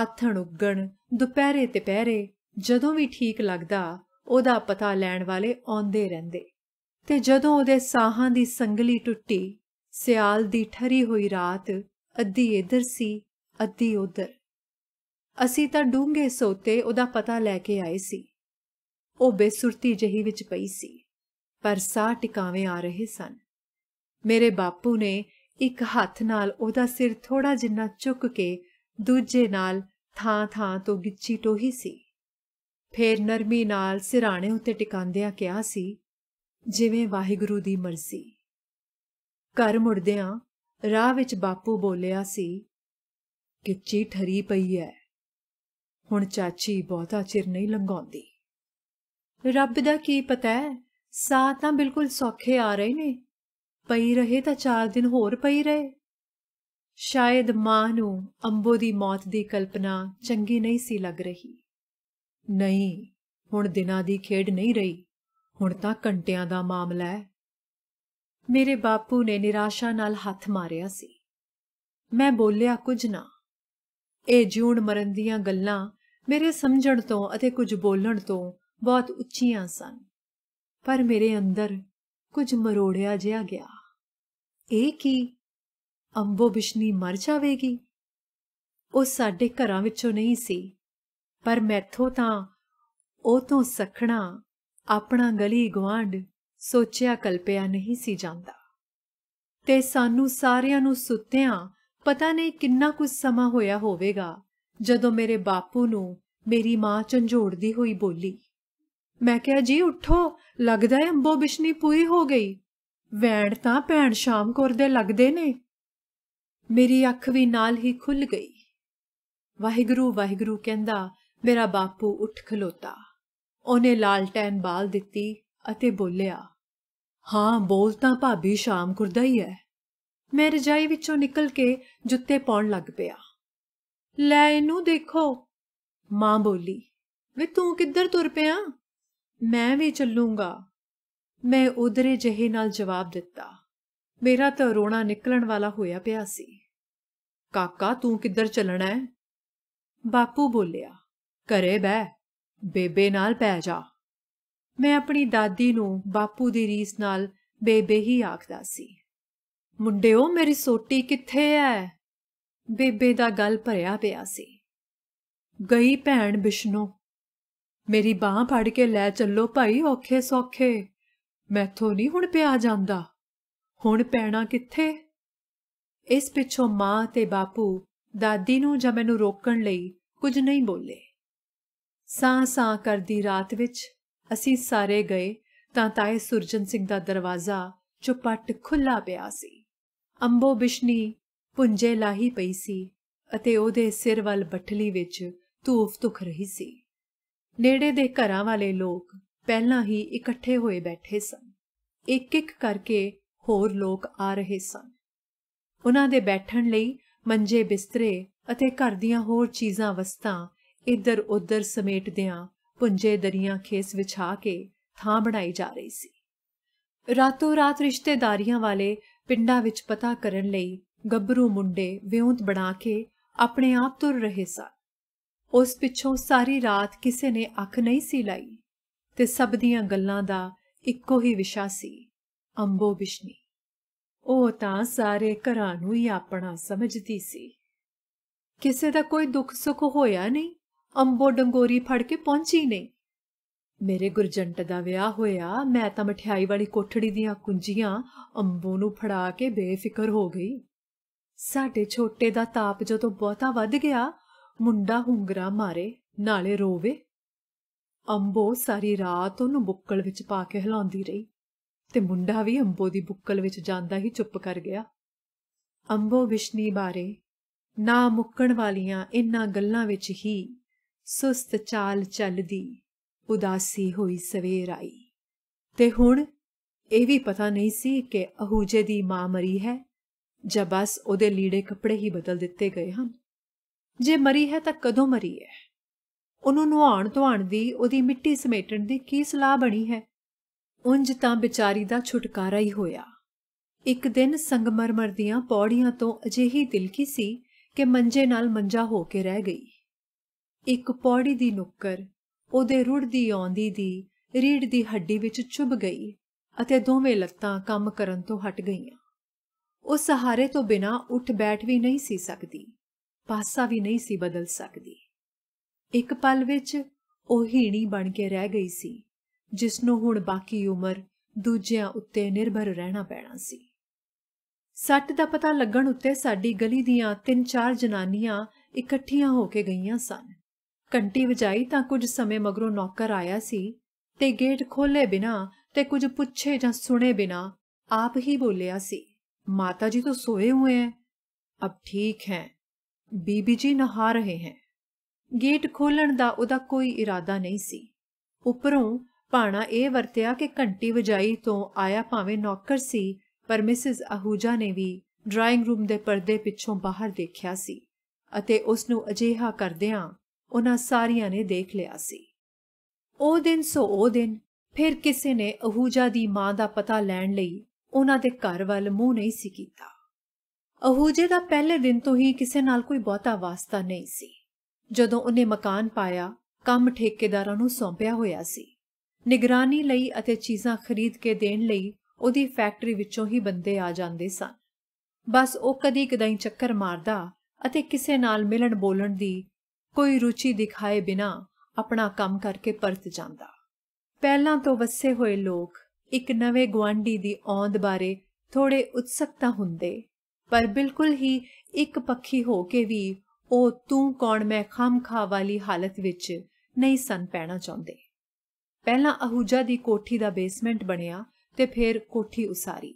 ਆਥਣ ਉੱਗਣ ਦੁਪਹਿਰੇ ਤੇ ਪਹਿਰੇ ਜਦੋਂ ਵੀ ਠੀਕ ਲੱਗਦਾ ਉਹਦਾ ਪਤਾ ਲੈਣ ਵਾਲੇ ਆਉਂਦੇ ਰਹਿੰਦੇ ਤੇ ਜਦੋਂ ਉਹਦੇ ਸਾਹਾਂ ਦੀ ਸੰਗਲੀ ਟੁੱਟੀ ਸਿਆਲ ਦੀ ਠਰੀ ਹੋਈ ਰਾਤ ਅੱਧੀ ਇਧਰ ਸੀ ਅੱਧੀ ਉਧਰ ਅਸੀਂ ਤਾਂ ਡੂੰਘੇ ਸੋਤੇ ਉਹਦਾ ਪਤਾ ਲੈ ਕੇ ਆਏ ਸੀ ਉਹ ਬੇਸੁਰਤੀ ਜਹੀ ਵਿੱਚ ਪਈ ਸੀ ਪਰ ਸਾਹ ਟਿਕਾਵੇਂ ਆ ਰਹੇ ਸਨ ਮੇਰੇ ਬਾਪੂ ਨੇ ਇੱਕ ਹੱਥ ਨਾਲ ਉਹਦਾ ਸਿਰ ਥੋੜਾ ਜਿੰਨਾ ਚੁੱਕ ਕੇ ਦੂਜੇ ਨਾਲ ਥਾਂ ਥਾਂ ਤੋਂ ਗਿੱਚੀ ਟੋਹੀ ਸੀ ਫੇਰ ਨਰਮੀ ਨਾਲ ਸਿਰਾਣੇ ਉੱਤੇ ਟਿਕਾਂਦਿਆਂ ਕਿਹਾ ਸੀ ਜਿਵੇਂ ਵਾਹਿਗੁਰੂ ਦੀ ਮਰਜ਼ੀ ਘਰ ਮੁੜਦਿਆਂ ਰਾਹ ਵਿੱਚ ਬਾਪੂ ਬੋਲਿਆ ਸੀ ਕਿ ਚੀਠਰੀ ਪਈ ਐ ਹੁਣ ਚਾਚੀ ਬਹੁਤਾ ਚਿਰ ਨਹੀਂ ਲੰਘਾਉਂਦੀ ਰੱਬ ਦਾ ਕੀ ਪਤਾ ਹੈ ਤਾਂ ਬਿਲਕੁਲ ਸੌਖੇ ਆ ਰਹੇ ਨੇ ਪਈ ਰਹੇ ਤਾਂ 4 ਦਿਨ ਹੋਰ ਪਈ ਰਹੇ ਸ਼ਾਇਦ ਮਾਂ ਨੂੰ ਅੰਬੋ ਦੀ ਮੌਤ ਦੀ ਕਲਪਨਾ ਚੰਗੀ ਨਹੀਂ ਸੀ ਲੱਗ ਰਹੀ ਨਹੀਂ ਹੁਣ ਦਿਨਾਂ ਦੀ ਖੇਡ ਨਹੀਂ ਰਹੀ ਹੁਣ ਤਾਂ ਘੰਟਿਆਂ ਦਾ ਮਾਮਲਾ ਹੈ ਮੇਰੇ ਬਾਪੂ ਨੇ ਨਿਰਾਸ਼ਾ ਨਾਲ ਹੱਥ ਮਾਰਿਆ ਸੀ ਮੈਂ ਬੋਲਿਆ ਕੁਝ ਨਾ ਇਹ ਜੂਣ ਮਰਨ ਦੀਆਂ ਗੱਲਾਂ ਮੇਰੇ ਸਮਝਣ ਤੋਂ ਅਤੇ ਕੁਝ ਬੋਲਣ ਤੋਂ ਬਹੁਤ ਉੱਚੀਆਂ ਸਨ ਪਰ ਮੇਰੇ ਅੰਦਰ ਕੁਝ ਮਰੋੜਿਆ ਜਿਹਾ ਗਿਆ ਇਹ ਕੀ ਅੰਬੋ ਬਿਸ਼ਨੀ ਮਰ ਜਾਵੇਗੀ ਉਹ ਸਾਡੇ ਘਰਾਂ ਵਿੱਚੋਂ ਨਹੀਂ ਸੀ ਪਰ ਮੈਥੋਂ ਤਾਂ ਉਹ ਤੋਂ ਸਖਣਾ ਆਪਣਾ ਗਲੀ ਗਵਾਂਡ ਸੋਚਿਆ ਕਲਪਿਆ ਨਹੀਂ ਸੀ ਜਾਂਦਾ ਤੇ ਸਾਨੂੰ ਸਾਰਿਆਂ ਨੂੰ ਸੁੱਤਿਆਂ ਪਤਾ ਨਹੀਂ ਕਿੰਨਾ ਕੁ ਸਮਾਂ ਹੋਇਆ ਹੋਵੇਗਾ ਜਦੋਂ ਮੇਰੇ ਬਾਪੂ ਨੂੰ ਮੇਰੀ ਮਾਂ ਝੰਜੋੜਦੀ ਹੋਈ ਬੋਲੀ ਮੈਂ ਕਿਹਾ ਜੀ ਉੱਠੋ ਲੱਗਦਾ ਹੈ ਅੰਬੋ ਬਿਸ਼ਨੀ ਪੂਰੀ ਹੋ ਗਈ ਵੈਣ ਤਾਂ ਭੈਣ ਸ਼ਾਮ ਕੋਰ ਦੇ ਲੱਗਦੇ ਨੇ ਮੇਰੀ ਅੱਖ ਵੀ ਨਾਲ ਹੀ ਖੁੱਲ ਗਈ ਵਾਹਿਗੁਰੂ ਵਾਹਿਗੁਰੂ ਕਹਿੰਦਾ ਮੇਰਾ ਬਾਪੂ ਉੱਠ ਖਲੋਤਾ ਉਹਨੇ ਲਾਲਟੈਨ ਬਾਲ ਦਿੱਤੀ ਅਤੇ ਬੋਲਿਆ ਹਾਂ ਬੋਲ ਤਾਂ ਭਾਬੀ ਸ਼ਾਮ ਕੁਰਦਾ ਹੀ ਹੈ ਮੈਂ ਰਜਾਈ ਵਿੱਚੋਂ ਨਿਕਲ ਕੇ ਜੁੱਤੇ ਪਾਉਣ ਲੱਗ ਪਿਆ ਲੈ ਇਹਨੂੰ ਦੇਖੋ ਮਾਂ ਬੋਲੀ ਵੇ ਤੂੰ ਕਿੱਧਰ ਤੁਰ ਪਿਆ ਮੈਂ ਵੀ ਚੱਲੂੰਗਾ ਮੈਂ ਉਧਰੇ ਜਹੇ ਨਾਲ ਜਵਾਬ ਦਿੱਤਾ ਮੇਰਾ ਤਾਂ ਰੋਣਾ ਨਿਕਲਣ ਵਾਲਾ ਹੋਇਆ ਪਿਆ ਸੀ ਕਾਕਾ ਤੂੰ ਕਿੱਧਰ ਚੱਲਣਾ ਹੈ ਬਾਪੂ ਬੋਲਿਆ ਘਰੇ ਬਹਿ ਬੇਬੇ ਨਾਲ ਪੈ ਜਾ ਮੈਂ ਆਪਣੀ ਦਾਦੀ ਨੂੰ ਬਾਪੂ ਦੀ ਰੀਸ ਨਾਲ ਬੇਬੇ ਹੀ ਆਖਦਾ ਸੀ ਮੁੰਡਿਓ ਮੇਰੀ ਸੋਟੀ ਕਿੱਥੇ ਐ ਬੇਬੇ ਦਾ ਗਲ ਭਰਿਆ ਪਿਆ ਸੀ ਗਈ ਭੈਣ ਬਿਸ਼ਨੋ ਮੇਰੀ ਬਾਹ ਫੜ ਕੇ ਲੈ ਚੱਲੋ ਭਾਈ ਔਖੇ ਸੌਖੇ ਮੈਥੋਂ ਨਹੀਂ ਹੁਣ ਪਿਆ ਜਾਂਦਾ ਹੁਣ ਪੈਣਾ ਕਿੱਥੇ ਇਸ ਪਿੱਛੋਂ ਮਾਂ ਤੇ ਬਾਪੂ ਦਾਦੀ ਨੂੰ ਜਾਂ ਮੈਨੂੰ ਰੋਕਣ ਲਈ ਕੁਝ ਨਹੀਂ ਬੋਲੇ ਸਾਂ-ਸਾਂ ਕਰਦੀ ਰਾਤ ਵਿੱਚ ਅਸੀਂ ਸਾਰੇ ਗਏ ਤਾਂ ਤਾਏ ਸੁਰਜਨ ਸਿੰਘ ਦਾ ਦਰਵਾਜ਼ਾ ਚੁਪਟ ਖੁੱਲਾ ਪਿਆ ਸੀ ਅੰਬੋ ਬਿਸ਼ਨੀ ਪੁੰਜੇ ਲਾਹੀ ਪਈ ਸੀ ਅਤੇ ਉਹਦੇ ਸਿਰ ਵੱਲ ਬੱਠਲੀ ਵਿੱਚ ਧੂਫ ਧੁਖ ਰਹੀ ਸੀ ਨੇੜੇ ਦੇ ਘਰਾਂ ਵਾਲੇ ਲੋਕ ਪਹਿਲਾਂ ਹੀ ਇਕੱਠੇ ਹੋਏ ਬੈਠੇ ਸਨ ਇੱਕ ਇੱਕ ਕਰਕੇ ਹੋਰ ਲੋਕ ਆ ਰਹੇ ਸਨ ਉਹਨਾਂ ਦੇ ਬੈਠਣ ਲਈ ਮੰਜੇ ਬਿਸਤਰੇ ਅਤੇ ਘਰ ਦੀਆਂ ਹੋਰ ਚੀਜ਼ਾਂ ਵਸਤਾਂ ਇੱਧਰ ਉੱਧਰ ਸਮੇਟਦਿਆਂ ਪੁੰਜੇ ਦਰੀਆਂ ਖੇਸ ਵਿਛਾ ਕੇ ਥਾਂ ਬਣਾਈ ਜਾ ਰਹੀ ਸੀ ਰਾਤੋਂ ਰਾਤ ਰਿਸ਼ਤੇਦਾਰੀਆਂ ਵਾਲੇ ਪਿੰਡਾਂ ਵਿੱਚ ਪਤਾ ਕਰਨ ਲਈ ਗੱਭਰੂ ਮੁੰਡੇ ਵਿਉਂਤ ਬਣਾ ਕੇ ਆਪਣੇ ਆਪ ਤੁਰ ਰਹੇ ਸਨ ਉਸ ਪਿੱਛੋਂ ਸਾਰੀ ਰਾਤ ਕਿਸੇ ਨੇ ਅੱਖ ਨਹੀਂ ਸੀ ਲਾਈ ਤੇ ਸਭ ਦੀਆਂ ਗੱਲਾਂ ਦਾ ਇੱਕੋ ਹੀ ਵਿਸ਼ਾ ਸੀ ਅੰਬੋ ਬਿਸ਼ਨੀ ਉਹ ਤਾਂ ਸਾਰੇ ਘਰਾਂ ਨੂੰ ਹੀ ਆਪਣਾ ਸਮਝਦੀ ਸੀ ਕਿਸੇ ਦਾ ਕੋਈ ਦੁੱਖ ਸੁੱਖ ਹੋਇਆ ਨਹੀਂ ਅੰਬੋ ਡੰਗੋਰੀ ਫੜ ਕੇ ਪਹੁੰਚੀ ਨਹੀਂ ਮੇਰੇ ਗੁਰਜੰਟ ਦਾ ਵਿਆਹ ਹੋਇਆ ਮੈਂ ਤਾਂ ਮਠਿਆਈ ਵਾਲੀ ਕੋਠੜੀ ਦੀਆਂ ਕੁੰਜੀਆਂ ਅੰਬੋ ਨੂੰ ਫੜਾ ਕੇ ਬੇਫਿਕਰ ਹੋ ਗਈ ਸਾਡੇ ਛੋਟੇ ਦਾ ਤਾਪ ਜਦੋਂ ਬਹੁਤਾ ਵੱਧ ਗਿਆ ਮੁੰਡਾ ਹੁੰਗਰਾ ਮਾਰੇ ਨਾਲੇ ਰੋਵੇ ਅੰਬੋ ਸਾਰੀ ਰਾਤ ਉਹਨੂੰ ਬੁੱਕਲ ਵਿੱਚ ਪਾ ਕੇ ਹਿਲਾਉਂਦੀ ਰਹੀ ਤੇ ਮੁੰਡਾ ਵੀ ਅੰਬੋ ਦੀ ਬੁੱਕਲ ਵਿੱਚ ਜਾਂਦਾ ਹੀ ਚੁੱਪ ਕਰ ਗਿਆ ਅੰਬੋ ਵਿਸ਼ਨੀ ਬਾਰੇ ਨਾ ਮੁੱਕਣ ਵਾਲੀਆਂ ਇੰਨਾਂ ਗੱਲਾਂ ਵਿੱਚ ਹੀ ਸੁਸਤ ਚਾਲ ਚੱਲਦੀ ਉਦਾਸੀ ਹੋਈ ਸਵੇਰ ਆਈ ਤੇ ਹੁਣ ਇਹ ਵੀ ਪਤਾ ਨਹੀਂ ਸੀ ਕਿ ਅਹੂਜੇ ਦੀ ਮਾਂ ਮਰੀ ਹੈ ਜਾਂ ਬਸ ਉਹਦੇ ਲੀੜੇ ਕੱਪੜੇ ਹੀ ਬਦਲ ਦਿੱਤੇ ਗਏ ਹਨ ਜੇ ਮਰੀ ਹੈ ਤਾਂ ਕਦੋਂ ਮਰੀ ਹੈ ਉਹਨੂੰ ਨਵਾਉਣ ਧਵਾਣ ਦੀ ਉਹਦੀ ਮਿੱਟੀ ਸਮੇਟਣ ਦੀ ਕੀ ਸਲਾਹ ਬਣੀ ਹੈ ਉੰਜ ਤਾਂ ਵਿਚਾਰੀ ਦਾ ਛੁਟਕਾਰਾ ਹੀ ਹੋਇਆ ਇੱਕ ਦਿਨ ਸੰਗਮਰਮਰ ਦੀਆਂ ਪੌੜੀਆਂ ਤੋਂ ਅਜਿਹੀ ਦਿਲਕੀ ਸੀ ਕਿ ਮੰਜੇ ਨਾਲ ਮੰਜਾ ਹੋ ਕੇ ਰਹਿ ਗਈ ਇੱਕ ਪੌੜੀ ਦੀ ਨੁੱਕਰ ਉਹਦੇ ਰੁੜਦੀ ਆਉਂਦੀ ਦੀ ਰੀੜ ਦੀ ਹੱਡੀ ਵਿੱਚ ਚੁਭ ਗਈ ਅਤੇ ਦੋਵੇਂ ਲੱਤਾਂ ਕੰਮ ਕਰਨ ਤੋਂ ਹਟ ਗਈਆਂ ਉਹ ਸਹਾਰੇ ਤੋਂ ਬਿਨਾ ਉੱਠ ਬੈਠ ਵੀ ਨਹੀਂ ਸੀ ਸਕਦੀ ਪਾਸਾ ਵੀ ਨਹੀਂ ਸੀ ਬਦਲ ਸਕਦੀ ਇੱਕ ਪਲ ਵਿੱਚ ਉਹ ਹੀਣੀ ਬਣ ਕੇ ਰਹਿ ਗਈ ਸੀ ਜਿਸ ਨੂੰ ਹੁਣ ਬਾਕੀ ਉਮਰ ਦੂਜਿਆਂ ਉੱਤੇ ਨਿਰਭਰ ਰਹਿਣਾ ਪੈਣਾ ਸੀ ਸੱਟ ਦਾ ਪਤਾ ਲੱਗਣ ਉੱਤੇ ਸਾਡੀ ਗਲੀ ਦੀਆਂ ਤਿੰਨ ਚਾਰ ਜਨਾਨੀਆਂ ਇਕੱਠੀਆਂ ਹੋ ਕੇ ਗਈਆਂ ਸਨ ਘੰਟੀ ਵਜਾਈ ਤਾਂ ਕੁਝ ਸਮੇਂ ਮਗਰੋਂ ਨੌਕਰ ਆਇਆ ਸੀ ਤੇ ਗੇਟ ਖੋਲੇ ਬਿਨਾ ਤੇ ਕੁਝ ਪੁੱਛੇ ਜਾਂ ਸੁਣੇ ਬਿਨਾ ਆਪ ਹੀ ਬੋਲਿਆ ਸੀ ਮਾਤਾ ਜੀ ਤਾਂ ਸੋਏ ਹੋਏ ਐ ਅਬ ਠੀਕ ਹੈ ਬੀਬੀ ਜੀ ਨਹਾ ਰਹੇ ਹੈ ਗੇਟ ਖੋਲਣ ਦਾ ਉਹਦਾ ਕੋਈ ਇਰਾਦਾ ਨਹੀਂ ਸੀ ਉਪਰੋਂ ਭਾਣਾ ਇਹ ਵਰਤਿਆ ਕਿ ਘੰਟੀ ਵਜਾਈ ਤੋਂ ਆਇਆ ਭਾਵੇਂ ਨੌਕਰ ਸੀ ਪਰ ਮਿਸਿਸ ਅਹੂਜਾ ਨੇ ਵੀ ਡਰਾਇੰਗ ਰੂਮ ਦੇ ਪਰਦੇ ਪਿੱਛੋਂ ਬਾਹਰ ਦੇਖਿਆ ਸੀ ਅਤੇ ਉਸ ਨੂੰ ਅਜੀਹਾ ਕਰਦਿਆਂ ਉਹਨਾਂ ਸਾਰਿਆਂ ਨੇ ਦੇਖ ਲਿਆ ਸੀ ਉਹ ਦਿਨ ਸੋ ਉਹ ਦਿਨ ਫਿਰ ਕਿਸੇ ਨੇ ਅਹੂਜਾ ਦੀ ਮਾਂ ਦਾ ਪਤਾ ਲੈਣ ਲਈ ਉਹਨਾਂ ਦੇ ਘਰ ਵੱਲ ਮੂੰਹ ਨਹੀਂ ਸੀ ਕੀਤਾ ਅਹੂਜੇ ਦਾ ਪਹਿਲੇ ਦਿਨ ਤੋਂ ਹੀ ਕਿਸੇ ਨਾਲ ਕੋਈ ਬਹੁਤਾ ਵਾਸਤਾ ਨਹੀਂ ਸੀ ਜਦੋਂ ਉਹਨੇ ਮਕਾਨ ਪਾਇਆ ਕੰਮ ਠੇਕੇਦਾਰਾਂ ਨੂੰ ਸੌਂਪਿਆ ਹੋਇਆ ਸੀ ਨਿਗਰਾਨੀ ਲਈ ਅਤੇ ਚੀਜ਼ਾਂ ਖਰੀਦ ਕੇ ਦੇਣ ਲਈ ਉਹਦੀ ਫੈਕਟਰੀ ਵਿੱਚੋਂ ਹੀ ਬੰਦੇ ਆ ਜਾਂਦੇ ਸਨ ਬਸ ਉਹ ਕਦੀ ਕਦਾਈ ਚੱਕਰ ਮਾਰਦਾ ਅਤੇ ਕਿਸੇ ਨਾਲ ਮਿਲਣ ਬੋਲਣ ਦੀ ਕੋਈ ਰੁਚੀ ਦਿਖਾਏ ਬਿਨਾ ਆਪਣਾ ਕੰਮ ਕਰਕੇ ਪਰਤ ਜਾਂਦਾ ਪਹਿਲਾਂ ਤੋਂ ਵਸੇ ਹੋਏ ਲੋਕ ਇੱਕ ਨਵੇਂ ਗਵਾਂਢੀ ਦੀ ਆਉਂਦ ਬਾਰੇ ਥੋੜੇ ਉਤਸਕਤਾ ਹੁੰਦੇ ਪਰ ਬਿਲਕੁਲ ਹੀ ਇੱਕ ਪੱਖੀ ਹੋ ਕੇ ਵੀ ਉਹ ਤੂੰ ਕੌਣ ਮੈਂ ਖਾ ਵਾਲੀ ਹਾਲਤ ਵਿੱਚ ਨਹੀਂ ਸੰ ਪੈਣਾ ਚਾਹੁੰਦੇ ਪਹਿਲਾਂ ਅਹੂਜਾ ਦੀ ਕੋਠੀ ਦਾ ਬੇਸਮੈਂਟ ਬਣਿਆ ਤੇ ਫਿਰ ਕੋਠੀ ਉਸਾਰੀ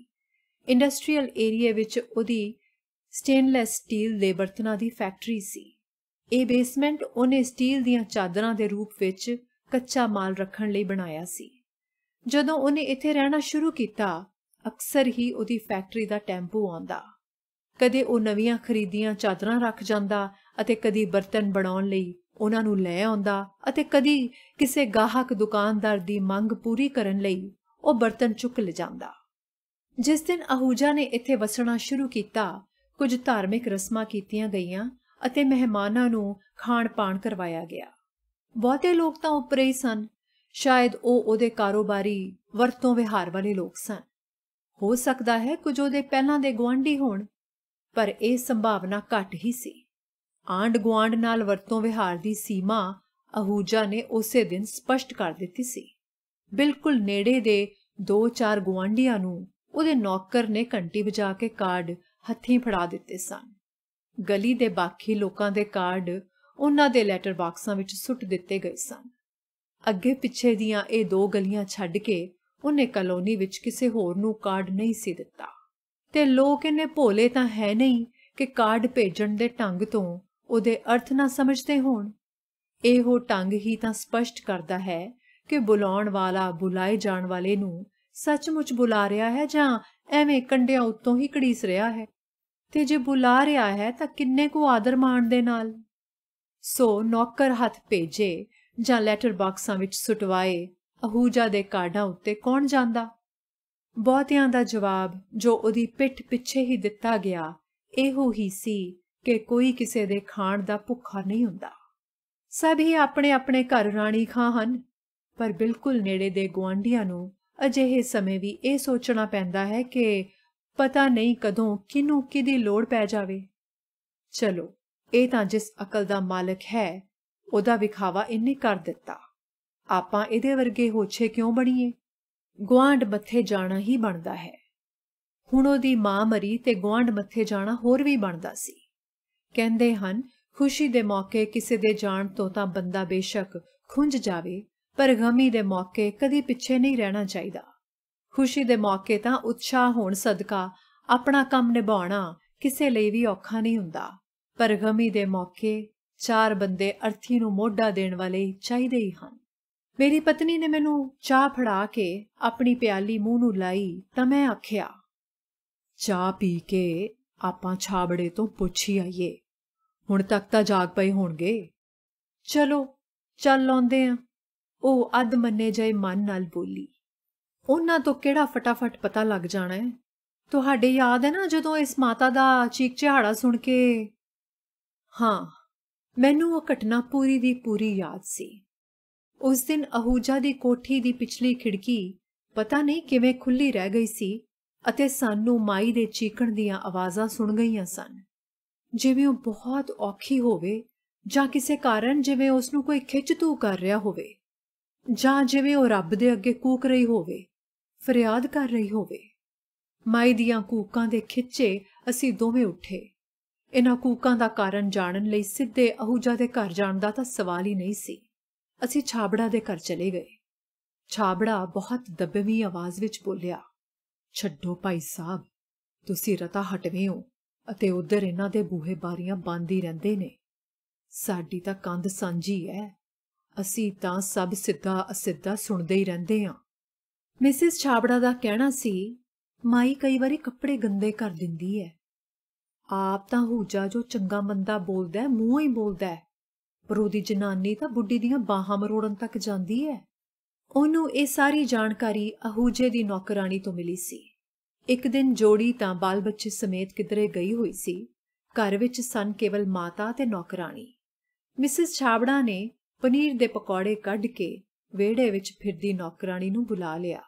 ਇੰਡਸਟਰੀਅਲ ਏਰੀਆ ਵਿੱਚ ਉਹਦੀ ਸਟੇਨਲੈਸ ਸਟੀਲ ਦੇ ਬਰਤਨਾਂ ਦੀ ਫੈਕਟਰੀ ਸੀ ਇਹ ਬੇਸਮੈਂਟ ਉਹਨੇ ਸਟੀਲ ਦੀਆਂ ਚਾਦਰਾਂ ਦੇ ਰੂਪ ਵਿੱਚ ਕੱਚਾ ਮਾਲ ਰੱਖਣ ਲਈ ਬਣਾਇਆ ਸੀ ਜਦੋਂ ਉਹਨੇ ਇੱਥੇ ਰਹਿਣਾ ਸ਼ੁਰੂ ਕੀਤਾ ਅਕਸਰ ਹੀ ਉਹਦੀ ਫੈਕਟਰੀ ਦਾ ਟੈਂਪੂ ਆਉਂਦਾ ਕਦੇ ਉਹ ਨਵੀਆਂ ਖਰੀਦੀਆਂ ਚਾਦਰਾਂ ਰੱਖ ਜਾਂਦਾ ਅਤੇ ਕਦੀ ਬਰਤਨ ਬਣਾਉਣ ਲਈ ਉਹਨਾਂ ਨੂੰ ਲੈ ਆਉਂਦਾ ਅਤੇ ਕਦੀ ਕਿਸੇ ਗਾਹਕ ਦੁਕਾਨਦਾਰ ਦੀ ਮੰਗ ਪੂਰੀ ਕਰਨ ਲਈ ਉਹ ਬਰਤਨ ਚੁੱਕ ਲੈ ਜਾਂਦਾ ਜਿਸ ਦਿਨ ਅਹੂਜਾ ਨੇ ਇੱਥੇ ਵਸਣਾ ਸ਼ੁਰੂ ਕੀਤਾ ਕੁਝ ਧਾਰਮਿਕ ਰਸਮਾਂ ਕੀਤੀਆਂ ਗਈਆਂ ਅਤੇ ਮਹਿਮਾਨਾਂ ਨੂੰ ਖਾਣ-ਪਾਣ ਕਰਵਾਇਆ ਗਿਆ ਬਹੁਤੇ ਲੋਕ ਤਾਂ ਉਪਰੇ ਹੀ ਸਨ ਸ਼ਾਇਦ ਉਹ ਉਹਦੇ ਕਾਰੋਬਾਰੀ ਵਰਤੋਂ ਵਿਹਾਰ ਵਾਲੇ ਲੋਕ ਸਨ ਹੋ ਸਕਦਾ ਹੈ ਕੁਝ ਉਹਦੇ ਪਹਿਲਾਂ ਦੇ ਗਵਾਂਢੀ ਹੋਣ ਪਰ ਇਹ ਸੰਭਾਵਨਾ ਘੱਟ ਹੀ ਸੀ ਆਂਡ ਗਵਾਂਡ ਨਾਲ ਵਰਤੋਂ ਵਿਹਾਰ ਦੀ ਸੀਮਾ ਅਹੂਜਾ ਨੇ ਉਸੇ ਦਿਨ ਸਪਸ਼ਟ ਕਰ ਦਿੱਤੀ ਸੀ ਬਿਲਕੁਲ ਨੇੜੇ ਦੇ ਦੋ ਚਾਰ ਗਵਾਂਢੀਆਂ ਨੂੰ ਉਹਦੇ ਨੌਕਰ ਨੇ ਘੰਟੀ ਵਜਾ ਕੇ ਕਾਰਡ ਹੱਥੀਂ ਫੜਾ ਦਿੱਤੇ ਸਨ ਗਲੀ ਦੇ ਬਾਕੀ ਲੋਕਾਂ ਦੇ ਕਾਰਡ ਉਹਨਾਂ ਦੇ ਲੈਟਰ ਬਾਕਸਾਂ ਵਿੱਚ ਸੁੱਟ ਦਿੱਤੇ ਗਏ ਸਨ ਅੱਗੇ ਪਿੱਛੇ ਦੀਆਂ ਇਹ ਦੋ ਗਲੀਆਂ ਛੱਡ ਕੇ ਉਹਨੇ ਕਲੋਨੀ ਵਿੱਚ ਕਿਸੇ ਹੋਰ ਨੂੰ ਕਾਰਡ ਨਹੀਂ ਸੀ ਦਿੱਤਾ ਤੇ ਲੋਕ ਇਹਨੇ ਭੋਲੇ ਤਾਂ ਹੈ ਨਹੀਂ ਕਿ ਕਾਰਡ ਭੇਜਣ ਦੇ ਢੰਗ ਤੋਂ ਉਹਦੇ ਅਰਥ ਨਾ ਸਮਝਦੇ ਹੋਣ ਇਹੋ ਢੰਗ ਹੀ ਤਾਂ ਸਪਸ਼ਟ ਕਰਦਾ ਹੈ ਕਿ ਬੁਲਾਉਣ ਵਾਲਾ ਬੁਲਾਏ ਜਾਣ ਵਾਲੇ ਨੂੰ ਸੱਚਮੁੱਚ ਬੁਲਾ ਰਿਹਾ ਹੈ ਜਾਂ ਐਵੇਂ ਕੰਡਿਆਂ ਉੱਤੋਂ ਹੀ ਕੜੀਸ ਰਿਹਾ ਹੈ ਤੇ ਜੇ ਬੁਲਾ ਰਿਹਾ ਹੈ ਤਾਂ ਕਿੰਨੇ ਕੋ ਆਦਰ ਮਾਣ ਦੇ ਨਾਲ ਸੋ ਨੌਕਰ ਹੱਥ ਭੇਜੇ ਜਾਂ ਲੈਟਰ ਬਾਕਸਾਂ ਵਿੱਚ ਸੁਟਵਾਏ ਅਹੂਜਾ ਦੇ ਕਾਰਡਾਂ ਉੱਤੇ ਕੌਣ ਜਾਂਦਾ ਬਹੁਤਿਆਂ ਦਾ ਜਵਾਬ ਜੋ ਉਹਦੀ ਪਿੱਠ ਪਿੱਛੇ ਹੀ ਦਿੱਤਾ ਗਿਆ ਇਹੋ ਹੀ ਸੀ ਕਿ ਕੋਈ ਕਿਸੇ ਦੇ ਖਾਣ ਦਾ ਭੁੱਖਾ ਨਹੀਂ ਹੁੰਦਾ ਸਭ ਹੀ ਆਪਣੇ ਆਪਣੇ ਘਰ ਰਾਣੀ ਖਾਂ ਹਨ ਪਰ ਬਿਲਕੁਲ ਨੇੜੇ ਦੇ ਗਵਾਂਢੀਆਂ ਨੂੰ ਅਜਿਹੇ ਸਮੇਂ ਵੀ ਇਹ ਸੋਚਣਾ ਪੈਂਦਾ ਹੈ ਕਿ ਪਤਾ ਨਹੀਂ ਕਦੋਂ ਕਿਨੂੰ ਕਿਦੀ ਲੋੜ ਪੈ ਜਾਵੇ ਚਲੋ ਇਹ ਤਾਂ ਜਿਸ ਅਕਲ ਦਾ ਮਾਲਕ ਹੈ ਉਹਦਾ ਵਿਖਾਵਾ ਇੰਨੇ ਕਰ ਦਿੱਤਾ ਆਪਾਂ ਇਹਦੇ ਵਰਗੇ ਹੋਛੇ ਕਿਉਂ ਬਣੀਏ ਗਵਾਂਡ ਮੱਥੇ ਜਾਣਾ ਹੀ ਬਣਦਾ ਹੈ ਹੁਣ ਉਹਦੀ ਮਾਂ ਮਰੀ ਤੇ ਗਵਾਂਡ ਮੱਥੇ ਜਾਣਾ ਹੋਰ ਵੀ ਬਣਦਾ ਸੀ ਕਹਿੰਦੇ ਹਨ ਖੁਸ਼ੀ ਦੇ ਮੌਕੇ ਕਿਸੇ ਦੇ ਜਾਣ ਤੋਂ ਤਾਂ ਬੰਦਾ ਬੇਸ਼ੱਕ ਖੁੰਝ ਜਾਵੇ ਪਰ ਗਮੀ ਦੇ ਮੌਕੇ ਕਦੀ ਪਿੱਛੇ ਨਹੀਂ ਰਹਿਣਾ ਚਾਹੀਦਾ ਖੁਸ਼ੀ ਦੇ ਮੌਕੇ ਤਾਂ ਉਤਸ਼ਾਹ ਹੋਣ ਸਦਕਾ ਆਪਣਾ ਕੰਮ ਨਿਭਾਉਣਾ ਕਿਸੇ ਲਈ ਵੀ ਔਖਾ ਨਹੀਂ ਹੁੰਦਾ ਪਰ ਗਮੀ ਦੇ ਮੌਕੇ ਚਾਰ ਬੰਦੇ ਅਰਥੀ ਨੂੰ ਮੋਢਾ ਦੇਣ ਵਾਲੇ ਚਾਹੀਦੇ ਹੀ ਹਨ ਮੇਰੀ ਪਤਨੀ ਨੇ ਮੈਨੂੰ ਚਾਹ ਫੜਾ ਕੇ ਆਪਣੀ ਪਿਆਲੀ ਮੂੰਹ ਨੂੰ ਲਾਈ ਤਾਂ ਮੈਂ ਆਖਿਆ ਚਾਹ ਪੀ ਕੇ ਆਪਾਂ ਛਾਬੜੇ ਤੋਂ ਪੁੱਛੀ ਆਈਏ ਹੁਣ ਤੱਕ ਤਾਂ ਜਾਗ ਪਏ ਹੋਣਗੇ ਚਲੋ ਚੱਲ ਆਉਂਦੇ ਆ ਉਹ ਅਦ ਮੰਨੇ ਜਾਏ ਮਨ ਨਾਲ ਬੋਲੀ ਉਹਨਾਂ ਤੋਂ ਕਿਹੜਾ ਫਟਾਫਟ ਪਤਾ ਲੱਗ ਜਾਣਾ ਹੈ ਤੁਹਾਡੇ ਯਾਦ ਹੈ ਨਾ ਜਦੋਂ ਇਸ ਮਾਤਾ ਦਾ ਚੀਕ ਚਿਹਾੜਾ ਸੁਣ ਕੇ ਹਾਂ ਮੈਨੂੰ ਉਹ ਘਟਨਾ ਪੂਰੀ ਦੀ ਪੂਰੀ ਯਾਦ ਸੀ ਉਸ ਦਿਨ ਅਹੂਜਾ ਦੀ ਕੋਠੀ ਦੀ ਪਿਛਲੀ ਖਿੜਕੀ ਪਤਾ ਨਹੀਂ ਕਿਵੇਂ ਖੁੱਲੀ ਰਹਿ ਗਈ ਸੀ ਅਤੇ ਸਾਨੂੰ ਮਾਈ ਦੇ ਚੀਕਣ ਦੀਆਂ ਆਵਾਜ਼ਾਂ ਸੁਣ ਗਈਆਂ ਸਨ ਜਿਵੇਂ ਉਹ ਬਹੁਤ ਔਖੀ ਹੋਵੇ ਜਾਂ ਕਿਸੇ ਕਾਰਨ ਜਿਵੇਂ ਉਸ ਨੂੰ ਕੋਈ ਖਿੱਚ ਤੂ ਕਰ ਰਿਹਾ ਹੋਵੇ ਜਾਂ ਜਿਵੇਂ ਉਹ ਰੱਬ ਦੇ ਅੱਗੇ ਕੂਕ ਰਹੀ ਹੋਵੇ ਫਰਿਆਦ ਕਰ ਰਹੀ ਹੋਵੇ ਮਾਈ ਦੀਆਂ ਕੂਕਾਂ ਦੇ ਖਿੱਚੇ ਅਸੀਂ ਦੋਵੇਂ ਉੱਠੇ ਇਹਨਾਂ ਕੂਕਾਂ ਦਾ ਕਾਰਨ ਜਾਣਨ ਲਈ ਸਿੱਧੇ ਅਹੂਜਾ ਦੇ ਘਰ ਜਾਣ ਦਾ ਤਾਂ ਸਵਾਲ ਹੀ ਨਹੀਂ ਸੀ ਅਸੀਂ ਛਾਬੜਾ ਦੇ ਘਰ ਚਲੇ ਗਏ ਛਾਬੜਾ ਬਹੁਤ ਦਬਵੀਂ ਆਵਾਜ਼ ਵਿੱਚ ਬੋਲਿਆ ਛੱਡੋ ਭਾਈ ਸਾਹਿਬ ਤੁਸੀਂ ਰਤਾ ਹਟਵੇਂ ਹੋ ਅਤੇ ਉਧਰ ਇਹਨਾਂ ਦੇ ਬੂਹੇ ਬਾਰੀਆਂ ਬੰਦ ਹੀ ਰਹਿੰਦੇ ਨੇ ਸਾਡੀ ਤਾਂ ਕੰਧ ਸਾਂਝੀ ਐ ਅਸੀਂ ਤਾਂ ਸਭ ਸਿੱਧਾ ਅਸਿੱਧਾ ਸੁਣਦੇ ਹੀ ਰਹਿੰਦੇ ਆਂ ਮਿਸਿਸ ਛਾਬੜਾ ਦਾ ਕਹਿਣਾ ਸੀ ਮਾਈ ਕਈ ਵਾਰੀ ਕੱਪੜੇ ਗੰਦੇ ਕਰ ਦਿੰਦੀ ਹੈ ਆਪ ਤਾਂ ਹੂਜਾ ਜੋ ਚੰਗਾ ਮੰਦਾ ਬੋਲਦਾ ਮੂੰਹ ਹੀ ਬੋਲਦਾ ਪਰ ਉਹਦੀ ਜਨਾਨੀ ਤਾਂ ਬੁੱਢੀ ਦੀਆਂ ਬਾਹਾਂ ਮਰੋੜਨ ਤੱਕ ਜਾਂਦੀ ਹੈ ਉਹਨੂੰ ਇਹ ਸਾਰੀ ਜਾਣਕਾਰੀ ਅਹੂਜੇ ਦੀ ਨੌਕਰਾਨੀ ਤੋਂ ਮਿਲੀ ਸੀ ਇੱਕ ਦਿਨ ਜੋੜੀ ਤਾਂ ਬਾਲ ਬੱਚੇ ਸਮੇਤ ਕਿਧਰੇ ਗਈ ਹੋਈ ਸੀ ਘਰ ਵਿੱਚ ਸਨ ਕੇਵਲ ਮਾਤਾ ਤੇ ਨੌਕਰਾਨੀ ਮਿਸਿਸ ਛਾਬੜਾ ਨੇ ਪਨੀਰ ਦੇ ਪਕੌੜੇ ਕੱਢ ਕੇ ਵੇੜੇ ਵਿੱਚ ਫਿਰਦੀ ਨੌਕਰਾਨੀ ਨੂੰ ਬੁਲਾ ਲਿਆ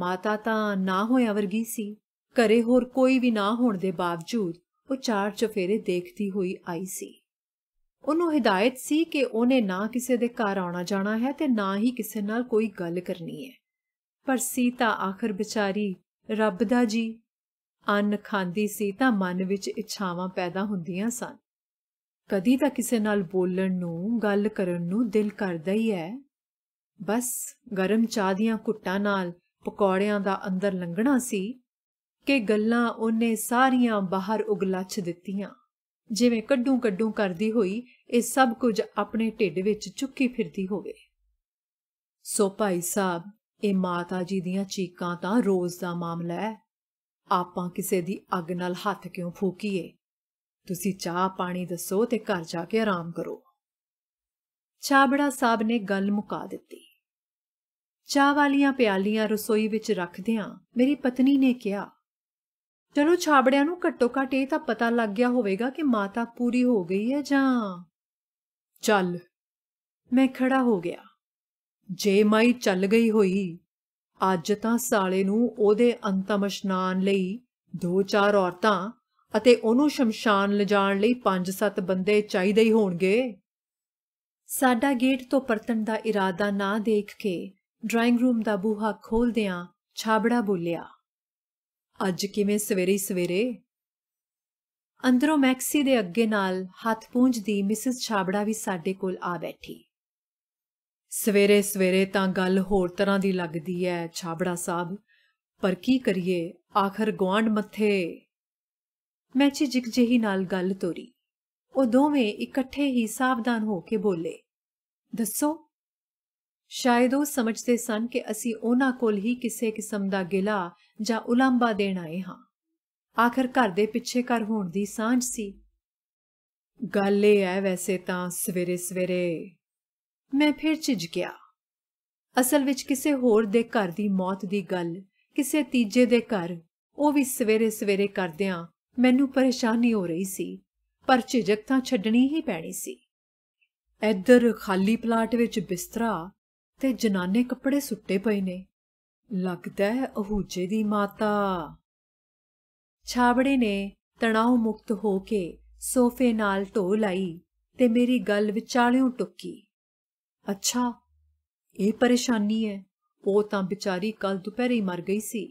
ਮਾਤਾ ਤਾਂ ਨਾ ਹੋਇਆ ਵਰਗੀ ਸੀ ਘਰੇ ਹੋਰ ਕੋਈ ਵੀ ਨਾ ਹੋਣ ਦੇ ਬਾਵਜੂਦ ਉਹ ਚਾਰ ਚਫੇਰੇ ਦੇਖਦੀ ਹੋਈ ਆਈ ਸੀ ਉਹਨੂੰ ਹਿਦਾਇਤ ਸੀ ਕਿ ਉਹਨੇ ਨਾ ਕਿਸੇ ਦੇ ਘਰ ਆਉਣਾ ਜਾਣਾ ਹੈ ਤੇ ਨਾ ਹੀ ਕਿਸੇ ਨਾਲ ਕੋਈ ਗੱਲ ਕਰਨੀ ਹੈ ਪਰ ਸੀਤਾ ਆਖਰ ਵਿਚਾਰੀ ਰੱਬ ਦਾ ਜੀ ਅੰਨ ਖਾਂਦੀ ਸੀ ਤਾਂ ਮਨ ਵਿੱਚ ਇੱਛਾਵਾਂ ਪੈਦਾ ਹੁੰਦੀਆਂ ਸਨ ਕਦੀ ਤਾਂ ਕਿਸੇ ਨਾਲ ਬੋਲਣ ਨੂੰ ਗੱਲ ਕਰਨ ਨੂੰ ਦਿਲ ਕਰਦਾ ਹੀ ਹੈ ਬਸ ਗਰਮ ਚਾਹ ਦੀਆਂ ਕੁੱਟਾਂ ਨਾਲ ਪਕੌੜਿਆਂ ਦਾ ਅੰਦਰ ਲੰਘਣਾ ਸੀ ਕਿ ਗੱਲਾਂ ਉਹਨੇ ਸਾਰੀਆਂ ਬਾਹਰ ਉਗਲਛ ਦਿੱਤੀਆਂ ਜਿਵੇਂ ਕੱਡੂ ਕੱਡੂ ਕਰਦੀ ਹੋਈ ਇਹ ਸਭ ਕੁਝ ਆਪਣੇ ਢਿੱਡ ਵਿੱਚ ਚੁੱਕੀ ਫਿਰਦੀ ਹੋਵੇ ਸੋ ਭਾਈ ਸਾਹਿਬ ਇਹ ਮਾਤਾ ਜੀ ਦੀਆਂ ਚੀਕਾਂ ਤਾਂ ਰੋਜ਼ ਦਾ ਮਾਮਲਾ ਹੈ ਆਪਾਂ ਕਿਸੇ ਦੀ ਅੱਗ ਨਾਲ ਹੱਥ ਕਿਉਂ ਫੂਕੀਏ ਤੁਸੀਂ ਚਾਹ ਪਾਣੀ ਦੱਸੋ ਤੇ ਘਰ ਜਾ ਕੇ ਆਰਾਮ ਕਰੋ ਛਾਬੜਾ ਸਾਹਿਬ ਨੇ ਗੱਲ ਮੁਕਾ ਦਿੱਤੀ ਚਾਹ ਵਾਲੀਆਂ ਪਿਆਲੀਆਂ ਰਸੋਈ ਵਿੱਚ ਰੱਖਦਿਆਂ ਮੇਰੀ ਪਤਨੀ ਨੇ ਕਿਹਾ ਚਲੋ ਛਾਬੜਿਆਂ ਨੂੰ ਘੱਟੋ ਘੱਟ ਇਹ ਤਾਂ ਪਤਾ ਲੱਗ ਗਿਆ ਹੋਵੇਗਾ ਕਿ ਮਾਤਾ ਪੂਰੀ ਹੋ ਗਈ ਹੈ ਜਾਂ ਚੱਲ ਮੈਂ ਖੜਾ ਹੋ ਗਿਆ ਜੇ ਮਾਈ ਚੱਲ ਗਈ ਹੋਈ ਅੱਜ ਤਾਂ ਸਾਲੇ ਨੂੰ ਉਹਦੇ ਅੰਤਮ ਇਸ਼ਨਾਨ ਲਈ ਦੋ ਚਾਰ ਔਰਤਾਂ ਅਤੇ ਉਹਨੂੰ ਸ਼ਮਸ਼ਾਨ ਲਿਜਾਣ ਲਈ ਪੰਜ ਸੱਤ ਬੰਦੇ ਚਾਹੀਦੇ ਹੀ ਹੋਣਗੇ ਸਾਡਾ ਗੇਟ ਤੋਂ ਪਰਤਣ ਦਾ ਇਰਾਦਾ ਨਾ ਦੇਖ ਕੇ ਡਰਾਇੰਗ ਰੂਮ ਦਾ ਬੂਹਾ ਖੋਲਦਿਆਂ ਛਾਬੜਾ ਬੋਲਿਆ ਅੱਜ ਕਿਵੇਂ ਸਵੇਰੇ ਸਵੇਰੇ ਅੰਦਰੋਂ ਮੈਕਸੀ ਦੇ ਅੱਗੇ ਨਾਲ ਹੱਥ ਪੂੰਝਦੀ ਮਿਸਿਸ ਛਾਬੜਾ ਵੀ ਸਾਡੇ ਕੋਲ ਆ ਬੈਠੀ ਸਵੇਰੇ ਸਵੇਰੇ ਤਾਂ ਗੱਲ ਹੋਰ ਤਰ੍ਹਾਂ ਦੀ ਲੱਗਦੀ ਐ ਛਾਬੜਾ ਸਾਹਿਬ ਪਰ ਕੀ ਕਰੀਏ ਆਖਰ ਗਵਾਂਡ ਮੱਥੇ ਮੈਂ ਝਿਜਕ ਜਿਹੀ ਨਾਲ ਗੱਲ ਤੋਰੀ ਉਹ ਦੋਵੇਂ ਇਕੱਠੇ ਹੀ ਸਾਵਧਾਨ ਹੋ ਕੇ ਬੋਲੇ ਦੱਸੋ ਸ਼ਾਇਦ ਉਹ ਸਮਝਦੇ ਸਨ ਕਿ ਅਸੀਂ ਉਹਨਾਂ ਕੋਲ ਹੀ ਕਿਸੇ ਕਿਸਮ ਦਾ ਗਿਲਾ ਜਾਂ ਉਲੰਬਾ ਦੇਣ ਆਏ ਹਾਂ ਆਖਰ ਘਰ ਦੇ ਪਿੱਛੇ ਘਰ ਹੋਣ ਦੀ ਸਾਂਝ ਸੀ ਗੱਲ ਇਹ ਹੈ ਵੈਸੇ ਤਾਂ ਸਵੇਰੇ ਸਵੇਰੇ ਮੈਂ ਫਿਰ ਚਿਜ ਗਿਆ ਅਸਲ ਵਿੱਚ ਕਿਸੇ ਹੋਰ ਦੇ ਘਰ ਦੀ ਮੌਤ ਦੀ ਗੱਲ ਕਿਸੇ ਤੀਜੇ ਦੇ ਘਰ ਉਹ ਵੀ ਸਵੇਰੇ ਸਵੇਰੇ ਕਰਦਿਆਂ ਮੈਨੂੰ ਪਰੇਸ਼ਾਨੀ ਹੋ ਰਹੀ ਸੀ ਪਰ ਝਿਜਕ ਤਾਂ ਛੱਡਣੀ ਹੀ ਪੈਣੀ ਸੀ ਇੱਧਰ ਖਾਲੀ ਪਲਾਟ ਵਿੱਚ ਬਿਸਤਰਾ ਤੇ ਜਨਾਨੇ ਕੱਪੜੇ ਸੁੱਟੇ ਪਏ ਨੇ ਲੱਗਦਾ ਹੈ ਅਹੂਜੇ ਦੀ ਮਾਤਾ ਛਾਬੜੇ ਨੇ ਤਣਾਅ ਮੁਕਤ ਹੋ ਕੇ ਸੋਫੇ ਨਾਲ ਢੋ ਲਈ ਤੇ ਮੇਰੀ ਗੱਲ ਵਿਚਾਲਿਓਂ ਟੁੱਕੀ ਅੱਛਾ ਇਹ ਪਰੇਸ਼ਾਨੀ ਹੈ ਉਹ ਤਾਂ ਵਿਚਾਰੀ ਕੱਲ ਦੁਪਹਿਰੇ ਹੀ ਮਰ ਗਈ ਸੀ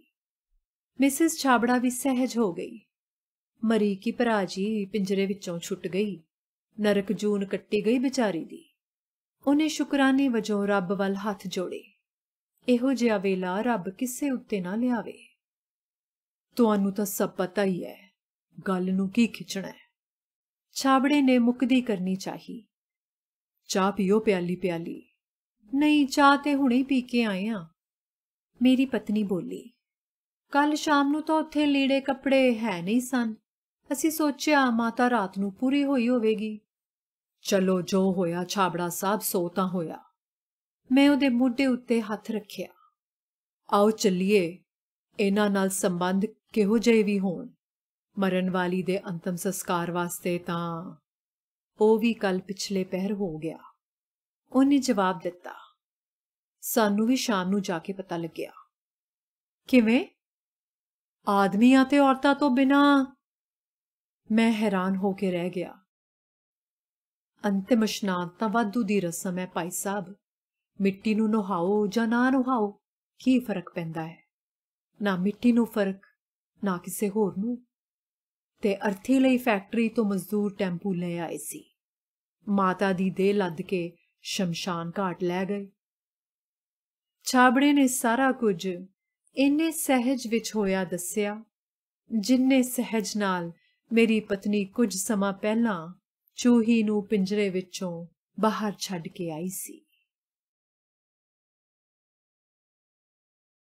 ਮਿਸਿਸ ਛਾਬੜਾ ਵੀ ਸਹਿਜ ਹੋ ਗਈ ਮਰੀ ਕੀ ਭਰਾ ਜੀ ਪਿੰਜਰੇ ਵਿੱਚੋਂ ਛੁੱਟ ਗਈ ਨਰਕ ਜੂਨ ਕੱਟੀ ਗਈ ਵਿਚਾਰੀ ਦੀ ਉਹਨੇ ਸ਼ੁਕਰਾਨੇ ਵਜੋਂ ਰੱਬ ਵੱਲ ਹੱਥ ਜੋੜੇ ਇਹੋ ਜਿਹਾ ਵੇਲਾ ਰੱਬ ਕਿਸੇ ਉੱਤੇ ਨਾ ਲਿਆਵੇ ਤੁਹਾਨੂੰ ਤਾਂ ਸਭ ਪਤਾ ਹੀ ਹੈ ਗੱਲ ਨੂੰ ਕੀ ਖਿੱਚਣਾ ਹੈ ਛਾਬੜੇ ਨੇ ਮੁਕਦੀ ਕਰਨੀ ਚਾਹੀ ਚਾਹ ਪੀਓ ਪਿਆਲੀ ਪਿਆਲੀ ਨਹੀਂ ਚਾਹ ਤੇ ਹੁਣੇ ਪੀ ਕੇ ਆਏ ਆ ਮੇਰੀ ਪਤਨੀ ਬੋਲੀ ਕੱਲ ਸ਼ਾਮ ਨੂੰ ਤਾਂ ਉੱਥੇ ਲੀੜੇ ਕੱਪੜੇ ਹੈ ਨਹੀਂ ਸਨ ਅਸੀਂ ਸੋਚਿਆ ਮਾਤਾ ਰਾਤ ਨੂੰ ਪੂਰੀ ਹੋਈ ਹੋਵੇਗੀ ਚਲੋ ਜੋ ਹੋਇਆ ਛਾਬੜਾ ਸਾਹਿਬ ਸੋ ਤਾਂ ਹੋਇਆ ਮੈਂ ਉਹਦੇ ਮੋਢੇ ਉੱਤੇ ਹੱਥ ਰੱਖਿਆ ਆਓ ਚੱਲੀਏ ਇਹਨਾਂ ਨਾਲ ਸੰਬੰਧ ਕਿਹੋ ਜਿਹੇ ਵੀ ਹੋਣ ਮਰਨ ਵਾਲੀ ਦੇ ਅੰਤਮ ਸੰਸਕਾਰ ਵਾਸਤੇ ਤਾਂ ਉਹ ਵੀ ਕੱਲ ਪਿਛਲੇ ਪਹਿਰ ਹੋ ਗਿਆ ਉਹਨੇ ਜਵਾਬ ਦਿੱਤਾ ਸਾਨੂੰ ਵੀ ਸ਼ਾਮ ਨੂੰ ਜਾ ਕੇ ਪਤਾ ਲੱਗਿਆ ਕਿਵੇਂ ਆਦਮੀਆਂ ਤੇ ਔਰਤਾਂ ਤੋਂ ਬਿਨਾ ਮੈਂ ਹੈਰਾਨ ਹੋ ਕੇ ਰਹਿ ਗਿਆ ਅੰਤਿਮ ਇਸ਼ਨਾਨ ਤਾਂ ਵਾਧੂ ਦੀ ਰਸਮ ਹੈ ਭਾਈ ਸਾਹਿਬ ਮਿੱਟੀ ਨੂੰ ਨਹਾਓ ਜਾਂ ਨਾ ਨਹਾਓ ਕੀ ਫਰਕ ਪੈਂਦਾ ਹੈ ਨਾ ਮਿੱਟੀ ਨੂੰ ਫਰਕ ਨਾ ਕਿਸੇ ਹੋਰ ਨੂੰ ਤੇ ਅਰਥੀ ਲਈ ਫੈਕਟਰੀ ਤੋਂ ਮਜ਼ਦੂਰ ਟੈਂਪੂ ਲੈ ਆਏ ਸੀ ਮਾਤਾ ਦੀ ਦੇਹ ਲੱਦ ਕੇ ਸ਼ਮਸ਼ਾਨ ਘਾਟ ਲੈ ਗਏ ਛਾਬੜੇ ਨੇ ਸਾਰਾ ਕੁਝ ਇੰਨੇ ਸਹਿਜ ਵਿੱਚ ਹੋਇਆ ਦੱਸਿਆ ਜਿੰਨੇ ਸਹਿਜ ਨਾਲ ਮੇਰੀ ਪਤਨੀ ਕੁਝ ਸਮਾਂ ਪਹਿਲਾਂ ਚੂਹੀ ਨੂੰ ਪਿੰਜਰੇ ਵਿੱਚੋਂ ਬਾਹਰ ਛੱਡ ਕੇ ਆਈ ਸੀ